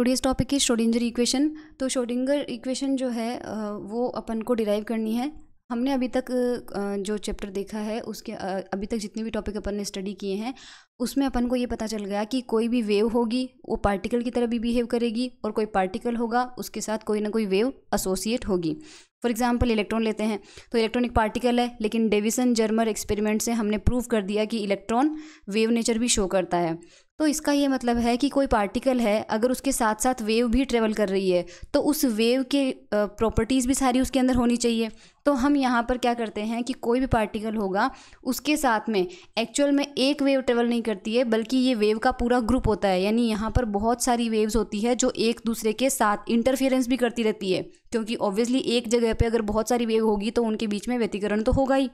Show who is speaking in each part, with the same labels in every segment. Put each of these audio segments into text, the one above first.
Speaker 1: Today's topic की Schrodinger equation तो Schrodinger equation जो है वो अपन को डिराइव करनी है हमने अभी तक जो चैप्टर देखा है उसके अभी तक जितने भी टॉपिक अपन ने स्टडी किए हैं उसमें अपन को ये पता चल गया कि कोई भी वेव होगी वो पार्टिकल की तरह भी बिहेव करेगी और कोई पार्टिकल होगा उसके साथ कोई ना कोई वेव एसोसिएट होगी फॉर एग्जाम्पल इलेक्ट्रॉन लेते हैं तो इलेक्ट्रॉनिक पार्टिकल है लेकिन डेविसन जर्मर एक्सपेरिमेंट से हमने प्रूव कर दिया कि इलेक्ट्रॉन वेव नेचर भी शो करता है तो इसका ये मतलब है कि कोई पार्टिकल है अगर उसके साथ साथ वेव भी ट्रेवल कर रही है तो उस वेव के प्रॉपर्टीज़ भी सारी उसके अंदर होनी चाहिए तो हम यहाँ पर क्या करते हैं कि कोई भी पार्टिकल होगा उसके साथ में एक्चुअल में एक वेव ट्रेवल नहीं करती है बल्कि ये वेव का पूरा ग्रुप होता है यानी यहाँ पर बहुत सारी वेव्स होती है जो एक दूसरे के साथ इंटरफेरेंस भी करती रहती है क्योंकि ऑब्वियसली एक जगह पर अगर बहुत सारी वेव होगी तो उनके बीच में व्यतीकरण तो होगा ही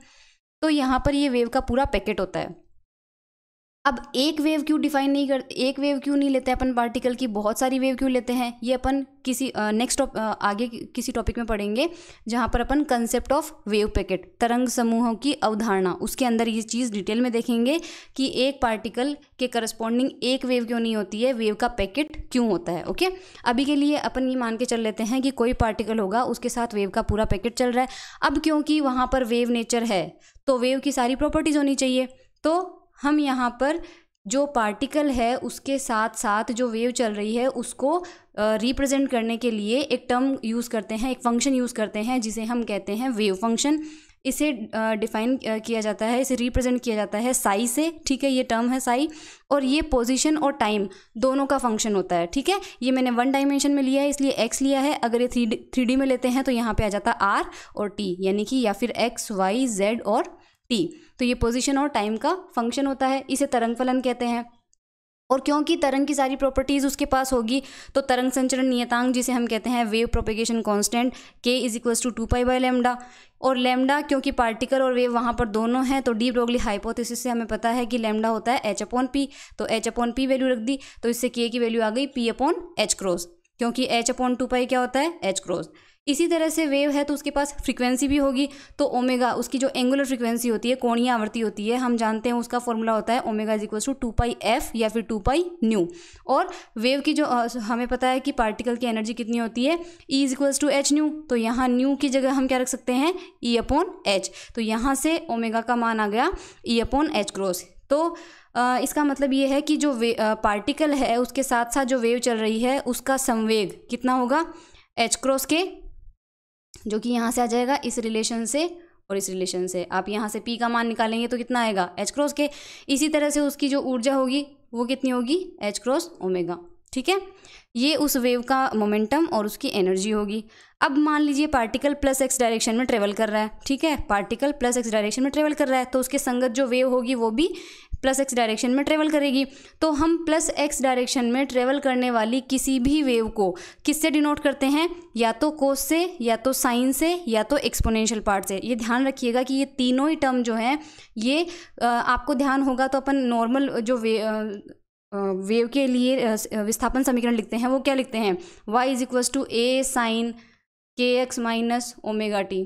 Speaker 1: तो यहाँ पर ये वेव का पूरा पैकेट होता है अब एक वेव क्यों डिफाइन नहीं कर एक वेव क्यों नहीं लेते अपन पार्टिकल की बहुत सारी वेव क्यों लेते हैं ये अपन किसी नेक्स्ट uh, uh, आगे किसी टॉपिक में पढ़ेंगे जहाँ पर अपन कंसेप्ट ऑफ वेव पैकेट तरंग समूहों की अवधारणा उसके अंदर ये चीज़ डिटेल में देखेंगे कि एक पार्टिकल के करस्पॉन्डिंग एक वेव क्यों नहीं होती है वेव का पैकेट क्यों होता है ओके अभी के लिए अपन ये मान के चल लेते हैं कि कोई पार्टिकल होगा उसके साथ वेव का पूरा पैकेट चल रहा है अब क्योंकि वहाँ पर वेव नेचर है तो वेव की सारी प्रॉपर्टीज़ होनी चाहिए तो हम यहाँ पर जो पार्टिकल है उसके साथ साथ जो वेव चल रही है उसको रिप्रेजेंट करने के लिए एक टर्म यूज़ करते हैं एक फंक्शन यूज़ करते हैं जिसे हम कहते हैं वेव फंक्शन इसे डिफाइन किया जाता है इसे रिप्रेजेंट किया जाता है साई से ठीक है ये टर्म है साई और ये पोजीशन और टाइम दोनों का फंक्शन होता है ठीक है ये मैंने वन डायमेंशन में लिया है इसलिए एक्स लिया है अगर ये थ्री थ्री डी में लेते हैं तो यहाँ पे आ जाता है आर और टी यानी कि या फिर एक्स वाई जेड और टी तो ये पोजिशन और टाइम का फंक्शन होता है इसे तरंग फलन कहते हैं और क्योंकि तरंग की सारी प्रॉपर्टीज़ उसके पास होगी तो तरंग संचरण नियतांक जिसे हम कहते हैं wave propagation constant K is equals to two pi by lambda और लेमडा क्योंकि पार्टिकल और वेव वहाँ पर दोनों हैं तो डी ब्रोगली हाइपोथेसिस से हमें पता है कि लेमडा होता है एच अपॉन पी तो एच अपॉन पी वैल्यू रख दी तो इससे के की वैल्यू आ गई पी अपॉन एच क्रॉस क्योंकि एच अपॉन टू पाई क्या होता है एच क्रॉस इसी तरह से वेव है तो उसके पास फ्रीक्वेंसी भी होगी तो ओमेगा उसकी जो एंगुलर फ्रीक्वेंसी होती है कोणीय आवृत्ति होती है हम जानते हैं उसका फॉर्मूला होता है omega is equal to two pi F या फिर टू पाई न्यू और वेव की जो हमें पता है कि पार्टिकल की एनर्जी कितनी होती है E is equals to H nu तो यहाँ न्यू की जगह हम क्या रख सकते हैं ई अपॉन एच तो यहाँ से ओमेगा का मान आ गया ई अपॉन एच क्रॉस तो आ, इसका मतलब ये है कि जो वे, पार्टिकल है उसके साथ साथ जो वेव चल रही है उसका संवेग कितना होगा एच क्रॉस के जो कि यहाँ से आ जाएगा इस रिलेशन से और इस रिलेशन से आप यहाँ से पी का मान निकालेंगे तो कितना आएगा एच क्रॉस के इसी तरह से उसकी जो ऊर्जा होगी वो कितनी होगी एच क्रॉस ओमेगा ठीक है ये उस वेव का मोमेंटम और उसकी एनर्जी होगी अब मान लीजिए पार्टिकल प्लस एक्स डायरेक्शन में ट्रेवल कर रहा है ठीक है पार्टिकल प्लस एक्स डायरेक्शन में ट्रेवल कर रहा है तो उसके संगत जो वेव होगी वो भी प्लस एक्स डायरेक्शन में ट्रेवल करेगी तो हम प्लस एक्स डायरेक्शन में ट्रेवल करने वाली किसी भी वेव को किससे डिनोट करते हैं या तो कोस से या तो साइन से या तो एक्सपोनेंशियल पार्ट से ये ध्यान रखिएगा कि ये तीनों ही टर्म जो हैं ये आपको ध्यान होगा तो अपन नॉर्मल जो वे वेव के लिए विस्थापन समीकरण लिखते हैं वो क्या लिखते हैं Y is equals to A sine K x minus omega T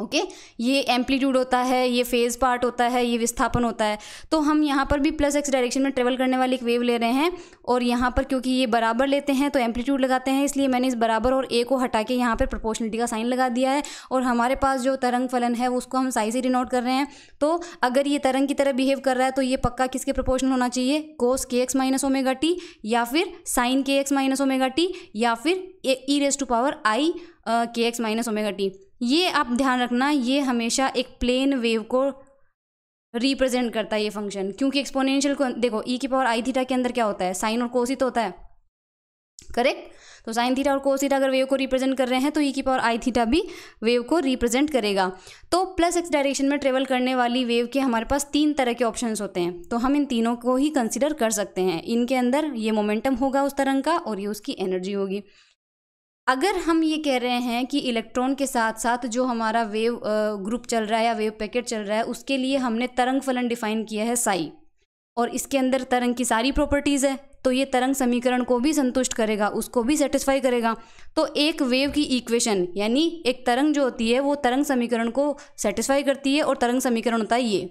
Speaker 1: okay okay? ये एम्पलीट्यूड होता है ये फेज पार्ट होता है ये विस्थापन होता है तो हम यहाँ पर भी प्लस एक्स डायरेक्शन में ट्रेवल करने वाली एक वेव ले रहे हैं और यहाँ पर क्योंकि ये बराबर लेते हैं तो एम्पलीट्यूड लगाते हैं इसलिए मैंने इस बराबर और ए को हटा के यहाँ पर प्रोपोर्शनलिटी का साइन लगा दिया है और हमारे पास जो तरंग फलन है उसको हम साइज ही डिनोट कर रहे हैं तो अगर ये तरंग की तरह बिहेव कर रहा है तो ये पक्का किसके प्रपोर्शन होना चाहिए कोस K x minus omega T या फिर sign K x minus omega T या फिर E raise to power I K x minus omega T ये आप ध्यान रखना ये हमेशा एक प्लेन वेव को रिप्रेजेंट करता है ये फंक्शन क्योंकि एक्सपोनेंशियल को देखो ई e की पावर आई थीटा के अंदर क्या होता है साइन और कोसी तो होता है करेक्ट तो साइन थीटा और कोस थीटा अगर वेव को रिप्रेजेंट कर रहे हैं तो ई e की पावर आई थीटा भी वेव को रिप्रेजेंट करेगा तो प्लस एक्स डायरेक्शन में ट्रेवल करने वाली वेव के हमारे पास तीन तरह के ऑप्शंस होते हैं तो हम इन तीनों को ही कंसिडर कर सकते हैं इनके अंदर ये मोमेंटम होगा उस तरंग का और ये उसकी एनर्जी होगी अगर हम ये कह रहे हैं कि इलेक्ट्रॉन के साथ साथ जो हमारा वेव ग्रुप चल रहा है या वेव पैकेट चल रहा है उसके लिए हमने तरंग फलन डिफाइन किया है साई और इसके अंदर तरंग की सारी प्रॉपर्टीज़ है तो ये तरंग समीकरण को भी संतुष्ट करेगा उसको भी सेटिस्फाई करेगा तो एक वेव की इक्वेशन यानी एक तरंग जो होती है वो तरंग समीकरण को सेटिस्फाई करती है और तरंग समीकरण होता है ये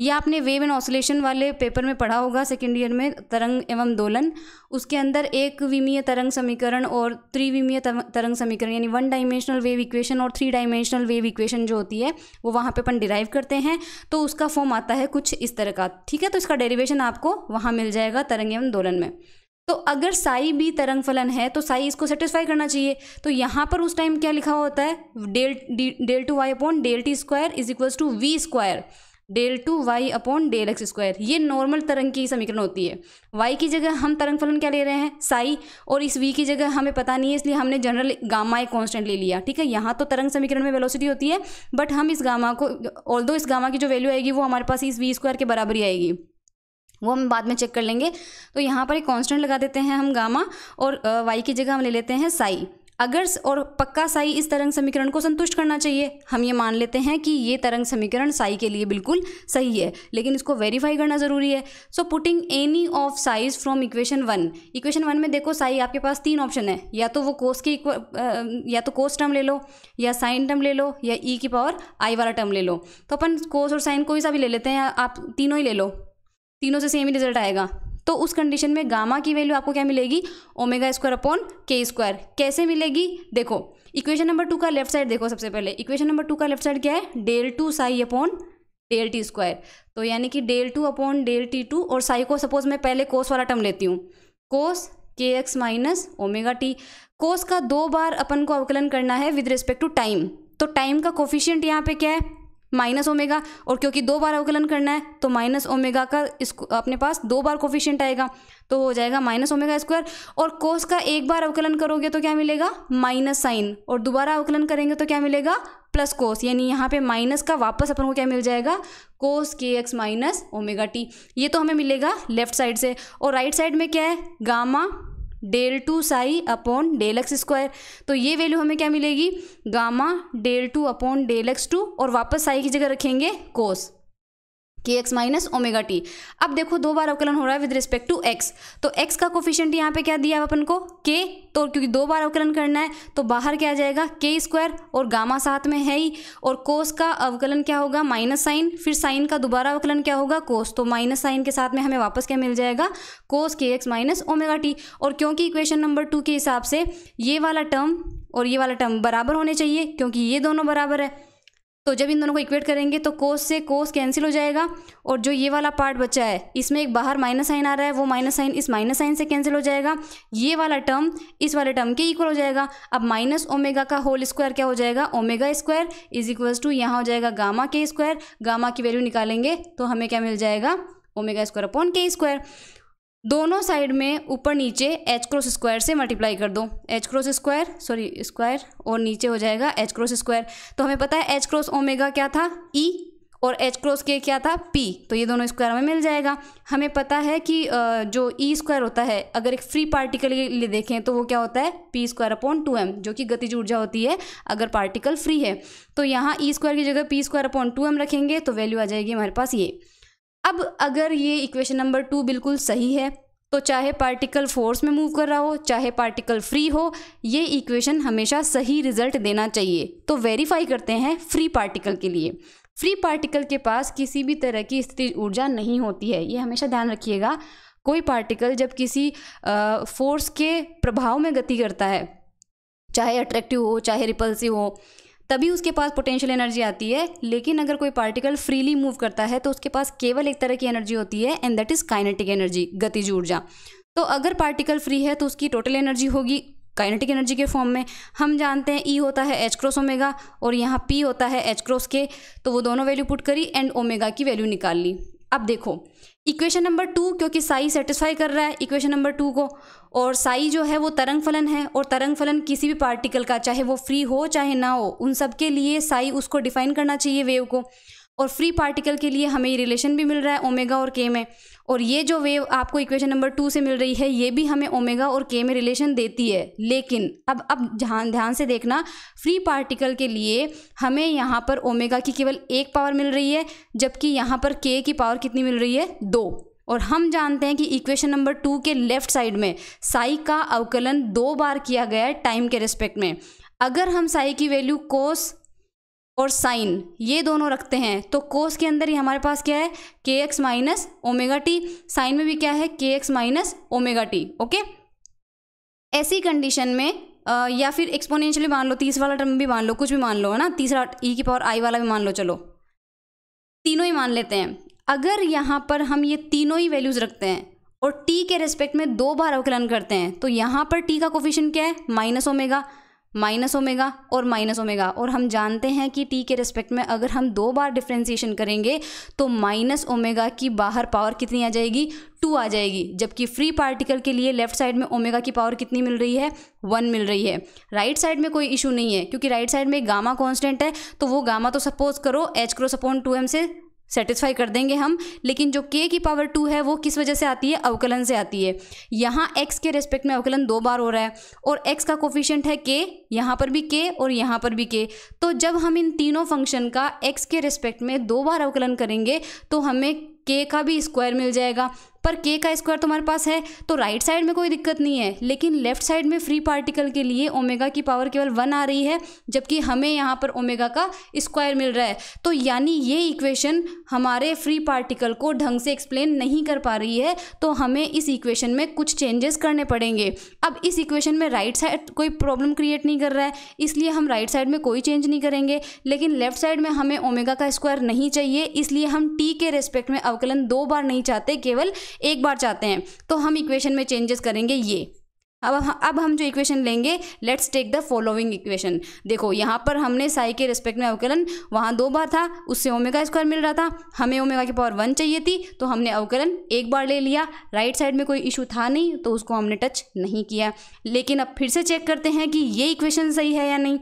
Speaker 1: ये आपने वेव एंड ऑसोलेशन वाले पेपर में पढ़ा होगा सेकेंड ईयर में तरंग एवं दोलन उसके अंदर एक विमीय तरंग समीकरण और त्रिविमीय तरंग समीकरण यानी वन डायमेंशनल वेव इक्वेशन और थ्री डायमेंशनल वेव इक्वेशन जो होती है वो वहाँ पे अपन डिराइव करते हैं तो उसका फॉर्म आता है कुछ इस तरह का ठीक है तो इसका डेरिवेशन आपको वहाँ मिल जाएगा तरंग एवं दोलन में तो अगर साई भी तरंग फलन है तो साई इसको सेटिस्फाई करना चाहिए तो यहाँ पर उस टाइम क्या लिखा होता है del del two Y upon del T square is equals to V square del two Y upon del X square ये नॉर्मल तरंग की समीकरण होती है वाई की जगह हम तरंग फलन क्या ले रहे हैं साई और इस वी की जगह हमें पता नहीं है इसलिए हमने जनरल गामा एक कॉन्स्टेंट ले लिया ठीक है यहाँ तो तरंग समीकरण में वेलोसिटी होती है बट हम इस गामा को ऑल इस गामा की जो वैल्यू आएगी वो हमारे पास इस वी स्क्वायर के बराबर ही आएगी वो हम बाद में चेक कर लेंगे तो यहाँ पर एक कॉन्स्टेंट लगा देते हैं हम गामा और वाई की जगह हम ले लेते हैं साई अगर और पक्का साई इस तरंग समीकरण को संतुष्ट करना चाहिए हम ये मान लेते हैं कि ये तरंग समीकरण साई के लिए बिल्कुल सही है लेकिन इसको वेरीफाई करना ज़रूरी है so putting any of psis from equation one equation one में देखो साई आपके पास तीन ऑप्शन है या तो वो कोस की या तो कोस टर्म ले लो या साइन टर्म ले लो या ई e की पावर आई वाला टर्म ले लो तो अपन कोस और साइन कोई सा भी ले लेते हैं आप तीनों ही ले लो तीनों से सेम ही रिजल्ट आएगा तो उस कंडीशन में गामा की वैल्यू आपको क्या मिलेगी omega square upon K square कैसे मिलेगी देखो इक्वेशन नंबर टू का लेफ्ट साइड देखो सबसे पहले इक्वेशन नंबर टू का लेफ्ट साइड क्या है del two psi upon del T square तो यानी कि del two upon del T two और साई को सपोज मैं पहले कोस वाला टर्म लेती हूँ cos K x minus omega T cos का दो बार अपन को अवकलन करना है विद रिस्पेक्ट टू टाइम तो टाइम का कोफिशियंट यहाँ पे क्या है माइनस ओमेगा और क्योंकि दो बार अवकलन करना है तो माइनस ओमेगा का इसको अपने पास दो बार कोफिशियंट आएगा तो हो जाएगा माइनस ओमेगा स्क्वायर और कोस का एक बार अवकलन करोगे तो क्या मिलेगा माइनस साइन और दोबारा अवकलन करेंगे तो क्या मिलेगा प्लस कोस यानी यहाँ पे माइनस का वापस अपन को क्या मिल जाएगा कोस K x minus omega T ये तो हमें मिलेगा लेफ्ट साइड से और राइट साइड में क्या है gamma del two psi upon del X square तो ये वैल्यू हमें क्या मिलेगी gamma del two upon del x two और वापस साई की जगह रखेंगे कोस K x minus omega T अब देखो दो बार अवकलन हो रहा है विद रिस्पेक्ट टू एक्स तो एक्स का कोफिशियंट यहाँ पे क्या दिया है अपन को के तो क्योंकि दो बार अवकलन करना है तो बाहर क्या आ जाएगा के स्क्वायर और गामा साथ में है ही और कोस का अवकलन क्या होगा माइनस साइन फिर साइन का दोबारा अवकलन क्या होगा कोस तो माइनस साइन के साथ में हमें वापस क्या मिल जाएगा कोस K x minus omega T और क्योंकि इक्वेशन नंबर टू के हिसाब से ये वाला टर्म और ये वाला टर्म बराबर होने चाहिए क्योंकि ये दोनों बराबर है तो जब इन दोनों को इक्वेट करेंगे तो कोस से कोस कैंसिल हो जाएगा और जो ये वाला पार्ट बचा है इसमें एक बाहर माइनस साइन आ रहा है वो माइनस साइन इस माइनस साइन से कैंसिल हो जाएगा ये वाला टर्म इस वाले टर्म के इक्वल हो जाएगा अब माइनस ओमेगा का होल स्क्वायर क्या हो जाएगा omega square is equals to यहाँ हो जाएगा गामा के स्क्वायर गामा की वैल्यू निकालेंगे तो हमें क्या मिल जाएगा omega square upon K square दोनों साइड में ऊपर नीचे एच क्रॉस स्क्वायर से मल्टीप्लाई कर दो H cross square sorry square और नीचे हो जाएगा एच क्रॉस स्क्वायर तो हमें पता है एच क्रॉस ओमेगा क्या था ई e, और एच क्रॉस के क्या था पी तो ये दोनों स्क्वायर हमें मिल जाएगा हमें पता है कि जो ई e स्क्वायर होता है अगर एक फ्री पार्टिकल के लिए देखें तो वो क्या होता है P square upon two M जो कि गतिज ऊर्जा होती है अगर पार्टिकल फ्री है तो यहाँ ई e स्क्वायर की जगह P square upon two M रखेंगे तो वैल्यू आ जाएगी हमारे पास ये अब अगर ये इक्वेशन नंबर टू बिल्कुल सही है तो चाहे पार्टिकल फोर्स में मूव कर रहा हो चाहे पार्टिकल फ्री हो ये इक्वेशन हमेशा सही रिजल्ट देना चाहिए तो वेरीफाई करते हैं फ्री पार्टिकल के लिए फ्री पार्टिकल के पास किसी भी तरह की स्थिर ऊर्जा नहीं होती है ये हमेशा ध्यान रखिएगा कोई पार्टिकल जब किसी फोर्स के प्रभाव में गति करता है चाहे अट्रैक्टिव हो चाहे रिपल्सिव हो तभी उसके पास पोटेंशियल एनर्जी आती है लेकिन अगर कोई पार्टिकल फ्रीली मूव करता है तो उसके पास केवल एक तरह की एनर्जी होती है and that is kinetic energy गतिज ऊर्जा तो अगर पार्टिकल फ्री है तो उसकी टोटल एनर्जी होगी काइनेटिक एनर्जी के फॉर्म में हम जानते हैं ई e होता है एच क्रॉस ओमेगा और यहाँ पी होता है एच क्रॉस के तो वो दोनों वैल्यू पुट करी एंड ओमेगा की वैल्यू निकाल ली अब देखो इक्वेशन नंबर टू क्योंकि साई सेटिस्फाई कर रहा है इक्वेशन नंबर टू को और साई जो है वो तरंग फलन है और तरंग फलन किसी भी पार्टिकल का चाहे वो फ्री हो चाहे ना हो उन सब के लिए साई उसको डिफाइन करना चाहिए वेव को और फ्री पार्टिकल के लिए हमें ये रिलेशन भी मिल रहा है ओमेगा और के में और ये जो वेव आपको इक्वेशन नंबर टू से मिल रही है ये भी हमें ओमेगा और के में रिलेशन देती है लेकिन अब अब ध्यान ध्यान से देखना फ्री पार्टिकल के लिए हमें यहाँ पर ओमेगा की केवल एक पावर मिल रही है जबकि यहाँ पर के की पावर कितनी मिल रही है दो और हम जानते हैं कि इक्वेशन नंबर टू के लेफ्ट साइड में साई का अवकलन दो बार किया गया है टाइम के रिस्पेक्ट में अगर हम साई की वैल्यू कोस और साइन ये दोनों रखते हैं तो कोस के अंदर ही हमारे पास क्या है K x minus omega T sine में भी क्या है K x minus omega T okay ऐसी कंडीशन में आ, या फिर एक्सपोनेंशियली मान लो तीस वाला टर्म भी मान लो कुछ भी मान लो है ना तीसरा ई e की पावर आई वाला भी मान लो चलो तीनों ही मान लेते हैं अगर यहाँ पर हम ये तीनों ही वैल्यूज़ रखते हैं और टी के रेस्पेक्ट में दो बार अवकलन करते हैं तो यहाँ पर टी का कोफिशन क्या है माइनस ओमेगा माइनस ओमेगा और माइनस ओमेगा और हम जानते हैं कि टी के रिस्पेक्ट में अगर हम दो बार डिफ्रेंसीशन करेंगे तो माइनस ओमेगा की बाहर पावर कितनी आ जाएगी टू आ जाएगी जबकि फ्री पार्टिकल के लिए लेफ्ट साइड में ओमेगा की पावर कितनी मिल रही है वन मिल रही है राइट साइड में कोई इशू नहीं है क्योंकि राइट साइड में गामा कॉन्स्टेंट है तो वो गामा तो सपोज करो H cross upon two M से सेटिस्फाई कर देंगे हम लेकिन जो के की पावर टू है वो किस वजह से आती है अवकलन से आती है यहाँ एक्स के रेस्पेक्ट में अवकलन दो बार हो रहा है और एक्स का कोफिशियंट है के यहाँ पर भी के और यहाँ पर भी के तो जब हम इन तीनों फंक्शन का एक्स के रेस्पेक्ट में दो बार अवकलन करेंगे तो हमें के का भी स्क्वायर मिल जाएगा पर के का स्क्वायर तुम्हारे पास है तो राइट साइड में कोई दिक्कत नहीं है लेकिन लेफ्ट साइड में फ्री पार्टिकल के लिए ओमेगा की पावर केवल वन आ रही है जबकि हमें यहाँ पर ओमेगा का स्क्वायर मिल रहा है तो यानी ये इक्वेशन हमारे फ्री पार्टिकल को ढंग से एक्सप्लेन नहीं कर पा रही है तो हमें इस इक्वेशन में कुछ चेंजेस करने पड़ेंगे अब इस इक्वेशन में राइट साइड कोई प्रॉब्लम क्रिएट नहीं कर रहा है इसलिए हम राइट साइड में कोई चेंज नहीं करेंगे लेकिन लेफ्ट साइड में हमें ओमेगा का स्क्वायर नहीं चाहिए इसलिए हम टी के रेस्पेक्ट में अवकलन दो बार नहीं चाहते केवल एक बार चाहते हैं तो हम इक्वेशन में चेंजेस करेंगे ये अब अब हम जो इक्वेशन लेंगे let's take the following equation देखो यहाँ पर हमने साई के रिस्पेक्ट में अवकलन वहाँ दो बार था उससे ओमेगा स्क्वायर मिल रहा था हमें ओमेगा की पावर वन चाहिए थी तो हमने अवकलन एक बार ले लिया राइट साइड में कोई इशू था नहीं तो उसको हमने टच नहीं किया लेकिन अब फिर से चेक करते हैं कि ये इक्वेशन सही है या नहीं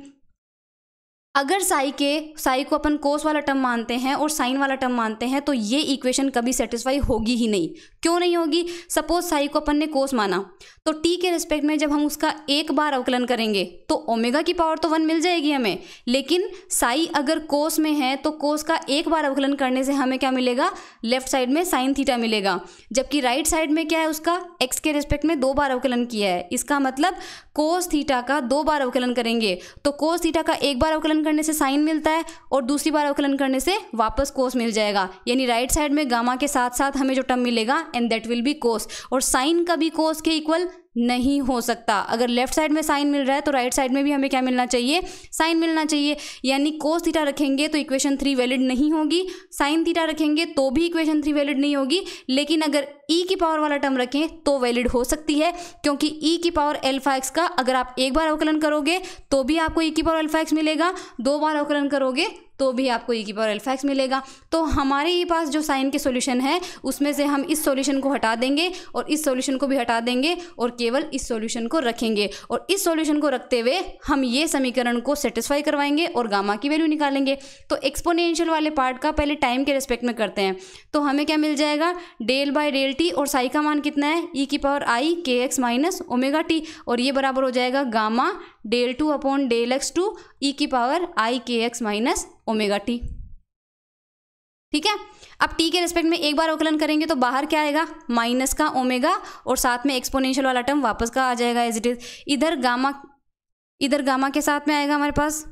Speaker 1: अगर साई के साई को अपन कोस वाला टर्म मानते हैं और साइन वाला टर्म मानते हैं तो ये इक्वेशन कभी सेटिस्फाई होगी ही नहीं क्यों नहीं होगी सपोज साई को अपन ने कोस माना तो टी के रिस्पेक्ट में जब हम उसका एक बार अवकलन करेंगे तो ओमेगा की पावर तो वन मिल जाएगी हमें लेकिन साई अगर कोस में है तो कोस का एक बार अवकलन करने से हमें क्या मिलेगा लेफ्ट साइड में साइन थीटा मिलेगा जबकि राइट साइड में क्या है उसका एक्स के रिस्पेक्ट में दो बार अवकलन किया है इसका मतलब कोस थीटा का दो बार अवकलन करेंगे तो कोस थीटा का एक बार अवकलन अवकलन करने से साइन मिलता है और दूसरी बार अवकलन करने से वापस कोस मिल जाएगा यानी राइट साइड में गामा के साथ साथ हमें जो टर्म मिलेगा and that will be cos और साइन का भी कोस के इक्वल नहीं हो सकता अगर लेफ्ट साइड में साइन मिल रहा है तो राइट साइड में भी हमें क्या मिलना चाहिए साइन मिलना चाहिए यानी कोस थीटा रखेंगे तो इक्वेशन थ्री वैलिड नहीं होगी साइन थीटा रखेंगे तो भी इक्वेशन थ्री वैलिड नहीं होगी लेकिन अगर ई e की पावर वाला टर्म रखें तो वैलिड हो सकती है क्योंकि ई e की पावर एल्फा एक्स का अगर आप एक बार अवकलन करोगे तो भी आपको ई e की पावर एल्फा एक्स मिलेगा दो बार अवकलन करोगे तो भी आपको ई e की पावर एल्फा एक्स मिलेगा तो हमारे ही पास जो साइन के सोल्यूशन है उसमें से हम इस सोल्यूशन को हटा देंगे और इस सोल्यूशन को भी हटा देंगे और केवल इस सोल्यूशन को रखेंगे और इस सोल्यूशन को रखते हुए हम ये समीकरण को सेटिस्फाई करवाएंगे और गामा की वैल्यू निकालेंगे तो एक्सपोनेंशियल वाले पार्ट का पहले टाइम के रिस्पेक्ट में करते हैं तो हमें क्या मिल जाएगा डेल बाय डेल टी और साई का मान कितना है ई e की power I K x minus omega T और ये बराबर हो जाएगा gamma del two upon del x two e e की power I K x minus omega T ठीक है अब टी के रिस्पेक्ट में एक बार अवकलन करेंगे तो बाहर क्या आएगा माइनस का ओमेगा और साथ में एक्सपोनेंशियल वाला टर्म वापस का आ जाएगा एज इट इज इधर गामा इधर गामा के साथ में आएगा हमारे पास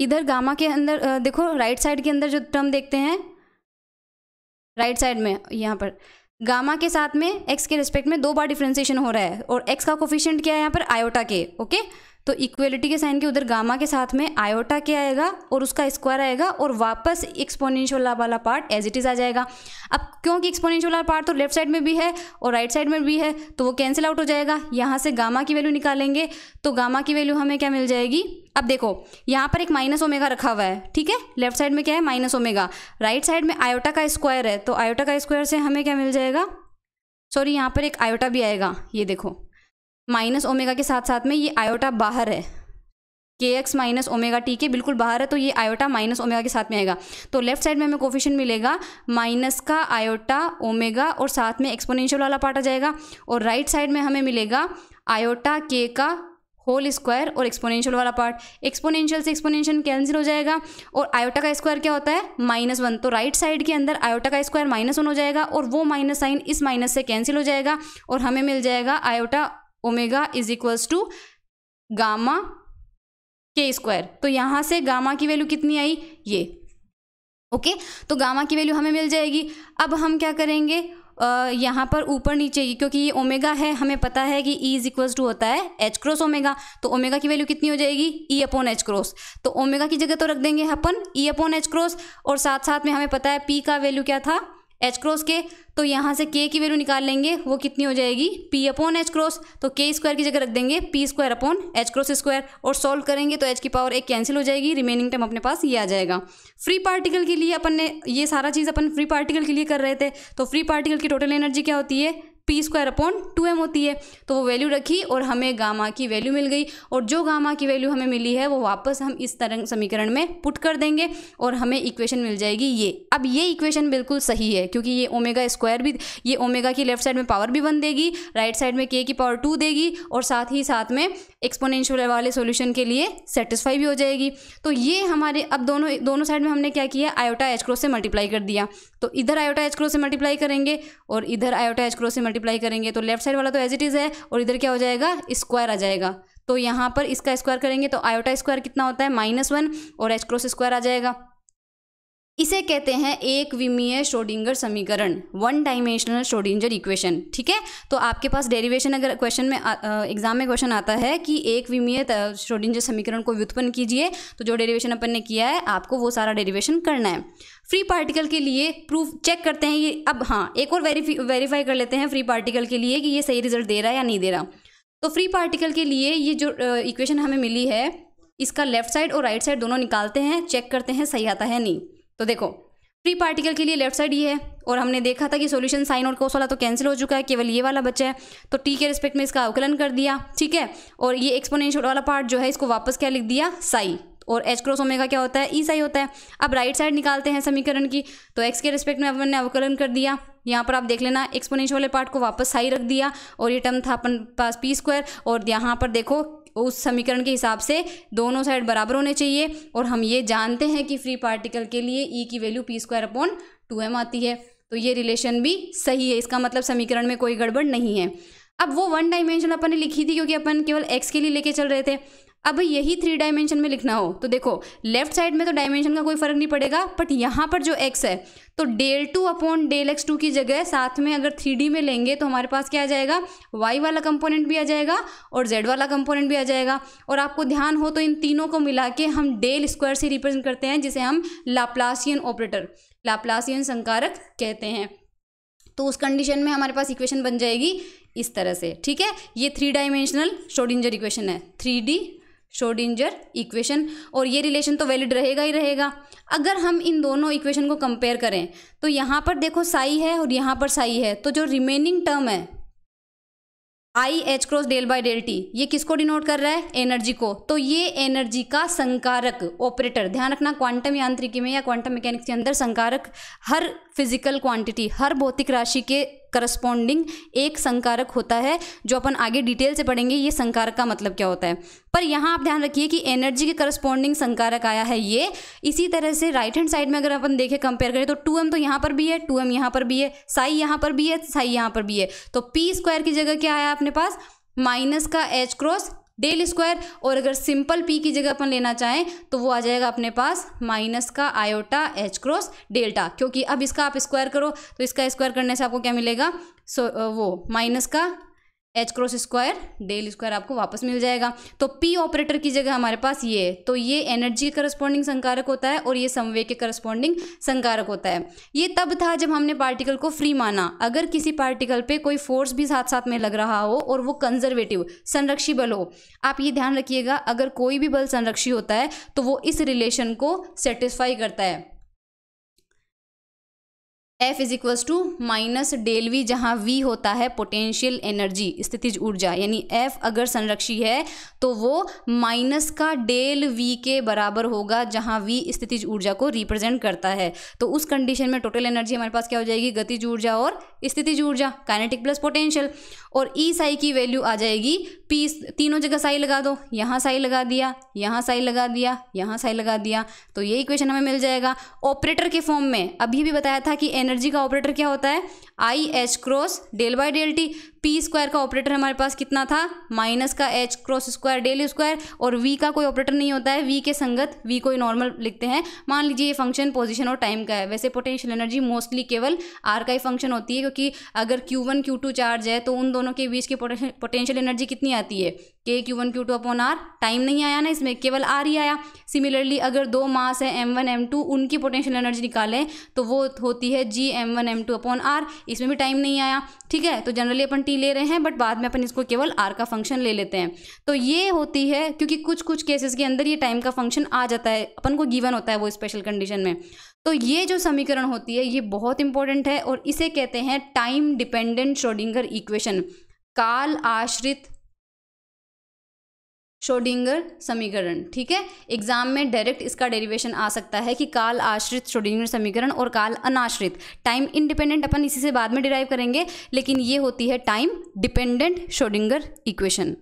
Speaker 1: इधर गामा के अंदर देखो राइट साइड के अंदर जो टर्म देखते हैं राइट साइड में यहाँ पर गामा के साथ में एक्स के रिस्पेक्ट में दो बार डिफ्रेंसिएशन हो रहा है और एक्स का कोफिशियंट क्या है यहाँ पर आयोटा के ओके तो इक्वेलिटी के साइन के उधर गामा के साथ में आयोटा के आएगा और उसका स्क्वायर आएगा और वापस एक्सपोनेंशियल वाला पार्ट एज इट इज़ आ जाएगा अब क्योंकि एक्सपोनेंशियल वाला पार्ट तो लेफ्ट साइड में भी है और राइट साइड में भी है तो वो कैंसिल आउट हो जाएगा यहाँ से गामा की वैल्यू निकालेंगे तो गामा की वैल्यू हमें क्या मिल जाएगी अब देखो यहाँ पर एक माइनस ओमेगा रखा हुआ है ठीक है लेफ्ट साइड में क्या है माइनस ओमेगा राइट साइड में आयोटा का स्क्वायर है तो आयोटा का स्क्वायर से हमें क्या मिल जाएगा सॉरी यहाँ पर एक आयोटा भी आएगा ये देखो माइनस ओमेगा के साथ साथ में ये आयोटा बाहर है K x minus omega T के बिल्कुल बाहर है तो ये आयोटा माइनस ओमेगा के साथ में आएगा तो लेफ्ट साइड में हमें कोफिशन मिलेगा माइनस का आयोटा ओमेगा और साथ में एक्सपोनेंशियल वाला पार्ट आ जाएगा और राइट right साइड में हमें मिलेगा आयोटा के का होल स्क्वायर और एक्सपोनेंशियल वाला पार्ट एक्सपोनेंशियल से एक्सपोनेंशियल कैंसिल हो जाएगा और आयोटा का स्क्वायर क्या होता है माइनस वन तो राइट साइड के अंदर आयोटा का स्क्वायर माइनस वन हो जाएगा और वो माइनस साइन इस माइनस से कैंसिल हो जाएगा और हमें मिल जाएगा iota omega is equals to gamma K square तो यहां से गामा की वैल्यू कितनी आई ये ओके तो गामा की वैल्यू हमें मिल जाएगी अब हम क्या करेंगे यहाँ पर ऊपर नीचे क्योंकि ये ओमेगा है हमें पता है कि ई इज इक्वल्स टू होता है एच क्रॉस ओमेगा तो ओमेगा की वैल्यू कितनी हो जाएगी ई अपॉन एच क्रॉस तो ओमेगा की जगह तो रख देंगे अपन ई अपॉन एच क्रॉस और साथ साथ में हमें पता है पी का वैल्यू क्या था एच क्रॉस के तो यहाँ से के की वैल्यू निकाल लेंगे वो कितनी हो जाएगी पी अपॉन एच क्रॉस तो के स्क्वायर की जगह रख देंगे P square upon H cross square और सॉल्व करेंगे तो एच की पावर एक कैंसिल हो जाएगी रिमेनिंग टाइम अपने पास ये आ जाएगा फ्री पार्टिकल के लिए अपन ने ये सारा चीज़ अपन फ्री पार्टिकल के लिए कर रहे थे तो फ्री पार्टिकल की टोटल एनर्जी क्या होती है P square upon two M होती है तो वो वैल्यू रखी और हमें गामा की वैल्यू मिल गई और जो गामा की वैल्यू हमें मिली है वो वापस हम इस तरंग समीकरण में पुट कर देंगे और हमें इक्वेशन मिल जाएगी ये अब ये इक्वेशन बिल्कुल सही है क्योंकि ये ओमेगा स्क्वायर भी ये ओमेगा की लेफ्ट साइड में पावर भी वन देगी राइट साइड में के की पावर टू देगी और साथ ही साथ में एक्सपोनेंशियल वाले सोल्यूशन के लिए सेटिस्फाई भी हो जाएगी तो ये हमारे अब दोनों दोनों साइड में हमने क्या किया आयोटा एच से मल्टीप्लाई कर दिया तो इधर आयोटा एच से मल्टीप्लाई करेंगे और इधर आयोटा एच से मल्टीप्लाई करेंगे तो लेफ्ट साइड वाला तो एज इट इज़ है और इधर क्या हो जाएगा स्क्वायर आ जाएगा तो यहाँ पर इसका स्क्वायर करेंगे तो आयोटा स्क्वायर कितना होता है माइनस वन और एच क्रॉस स्क्वायर आ जाएगा इसे कहते हैं एक विमीय श्रोडिंगर समीकरण वन डाइमेंशनल श्रोडिंगर इक्वेशन ठीक है तो आपके पास डेरिवेशन अगर क्वेश्चन में एग्जाम में क्वेश्चन आता है कि एक विमीय श्रोडिंगर समीकरण को व्युत्पन्न कीजिए तो जो डेरिवेशन अपन ने किया है आपको वो सारा डेरिवेशन करना है फ्री पार्टिकल के लिए प्रूफ चेक करते हैं ये अब हाँ एक और वेरीफाई वेरीफाई कर लेते हैं फ्री पार्टिकल के लिए कि ये सही रिजल्ट दे रहा है या नहीं दे रहा तो फ्री पार्टिकल के लिए ये जो इक्वेशन हमें मिली है इसका लेफ्ट साइड और राइट right साइड दोनों निकालते हैं चेक करते हैं सही आता है नहीं तो देखो फ्री पार्टिकल के लिए लेफ्ट साइड ये है और हमने देखा था कि सॉल्यूशन साइन और कोस वाला तो कैंसिल हो चुका है केवल ये वाला बच्चा है तो टी के रिस्पेक्ट में इसका अवकलन कर दिया ठीक है और ये एक्सपोनेंशियल वाला पार्ट जो है इसको वापस क्या लिख दिया साई और एच क्रॉस ओमेगा क्या होता है ई e साई होता है अब राइट साइड निकालते हैं समीकरण की तो एक्स के रिस्पेक्ट में हमने अवकलन कर दिया यहाँ पर आप देख लेना एक्सपोनेंशियल वाले पार्ट को वापस साई रख दिया और ये टर्म था अपन पास पी स्क्वायर और यहाँ पर देखो तो उस समीकरण के हिसाब से दोनों साइड बराबर होने चाहिए और हम ये जानते हैं कि फ्री पार्टिकल के लिए ई e की value P square upon two M आती है तो ये रिलेशन भी सही है इसका मतलब समीकरण में कोई गड़बड़ नहीं है अब वो वन डायमेंशन अपन ने लिखी थी क्योंकि अपन केवल एक्स के लिए लेके चल रहे थे अब यही थ्री डायमेंशन में लिखना हो तो देखो लेफ्ट साइड में तो डायमेंशन का कोई फर्क नहीं पड़ेगा बट यहाँ पर जो एक्स है तो del two upon del x two की जगह साथ में अगर थ्री में लेंगे तो हमारे पास क्या आ जाएगा वाई वाला कंपोनेंट भी आ जाएगा और जेड वाला कंपोनेंट भी आ जाएगा और आपको ध्यान हो तो इन तीनों को मिला के हम डेल स्क्वायर से रिप्रेजेंट करते हैं जिसे हम लाप्लासियन ऑपरेटर लाप्लासियन संकारक कहते हैं तो उस कंडीशन में हमारे पास इक्वेशन बन जाएगी इस तरह से ठीक है ये थ्री डायमेंशनल शोडिंजर इक्वेशन है थ्री डी शोडिंजर इक्वेशन और ये रिलेशन तो वैलिड रहेगा ही रहेगा अगर हम इन दोनों इक्वेशन को कंपेयर करें तो यहाँ पर देखो साई है और यहाँ पर साई है तो जो रिमेनिंग टर्म है I H cross del by del T ये किसको डिनोट कर रहा है एनर्जी को तो ये एनर्जी का संकारक ऑपरेटर ध्यान रखना क्वांटम यांत्रिकी में या क्वांटम मैकेनिक्स के अंदर संकारक हर फिजिकल क्वांटिटी हर भौतिक राशि के करस्पॉन्डिंग एक संकारक होता है जो अपन आगे डिटेल से पढ़ेंगे ये संकारक का मतलब क्या होता है पर यहाँ आप ध्यान रखिए कि एनर्जी के करस्पॉन्डिंग संकारक आया है ये इसी तरह से राइट हैंड साइड में अगर अपन देखें कंपेयर करें तो टू एम तो यहाँ पर भी है टू एम यहाँ पर भी है साई यहाँ पर भी है साई यहाँ पर भी है तो पी स्क्वायर की जगह क्या आया अपने पास माइनस का एच क्रॉस डेल स्क्वायर और अगर सिंपल पी की जगह अपन लेना चाहें तो वो आ जाएगा अपने पास माइनस का आयोटा एच क्रॉस डेल्टा क्योंकि अब इसका आप स्क्वायर करो तो इसका स्क्वायर करने से आपको क्या मिलेगा सो so, वो माइनस का H cross square del square आपको वापस मिल जाएगा तो पी ऑपरेटर की जगह हमारे पास ये है तो ये एनर्जी के करस्पॉन्डिंग संकारक होता है और ये संवेद के करस्पॉन्डिंग संकारक होता है ये तब था जब हमने पार्टिकल को फ्री माना अगर किसी पार्टिकल पे कोई फोर्स भी साथ साथ में लग रहा हो और वो कंजर्वेटिव संरक्षी बल हो आप ये ध्यान रखिएगा अगर कोई भी बल संरक्षी होता है तो वो इस रिलेशन को सेटिस्फाई करता है F is equals to minus del V जहाँ वी होता है पोटेंशियल एनर्जी स्थितिज ऊर्जा यानी एफ अगर संरक्षी है तो वो माइनस का डेल वी के बराबर होगा जहाँ वी स्थितिज ऊर्जा को रिप्रेजेंट करता है तो उस कंडीशन में टोटल एनर्जी हमारे पास क्या हो जाएगी गतिज ऊर्जा और स्थितिज ऊर्जा काइनेटिक प्लस पोटेंशियल और ई e साई की वैल्यू आ जाएगी पी तीनों जगह साई लगा दो यहाँ साई लगा दिया यहाँ साई लगा दिया यहाँ साई लगा दिया तो ये इक्वेशन हमें मिल जाएगा ऑपरेटर के फॉर्म में अभी भी बताया था कि एन एनर्जी का ऑपरेटर क्या होता है I H cross del by del T P square का ऑपरेटर हमारे पास कितना था माइनस का H cross square del square और वी का कोई ऑपरेटर नहीं होता है वी के संगत वी कोई नॉर्मल लिखते हैं मान लीजिए ये फंक्शन पोजिशन और टाइम का है वैसे पोटेंशियल एनर्जी मोस्टली केवल आर का ही फंक्शन होती है क्योंकि अगर Q one Q two charge है तो उन दोनों के बीच की पोटेंशियल एनर्जी कितनी आती है के Q one Q two upon R time नहीं आया ना इसमें केवल आर ही आया सिमिलरली अगर दो मास है एम वन एम टू उनकी पोटेंशियल एनर्जी निकालें तो वो होती है G M one M two upon R इसमें भी टाइम नहीं आया ठीक है तो जनरली अपन टी ले रहे हैं बट बाद में अपन इसको केवल आर का फंक्शन ले लेते हैं तो ये होती है क्योंकि कुछ कुछ केसेस के अंदर ये टाइम का फंक्शन आ जाता है अपन को गिवन होता है वो स्पेशल कंडीशन में तो ये जो समीकरण होती है ये बहुत इंपॉर्टेंट है और इसे कहते हैं टाइम डिपेंडेंट श्रोडिंगर इक्वेशन काल आश्रित शोडिंगर समीकरण ठीक है एग्जाम में डायरेक्ट इसका डेरिवेशन आ सकता है कि काल आश्रित शोडिंगर समीकरण और काल अनाश्रित टाइम इंडिपेंडेंट अपन इसी से बाद में डिराइव करेंगे लेकिन ये होती है टाइम डिपेंडेंट शोडिंगर इक्वेशन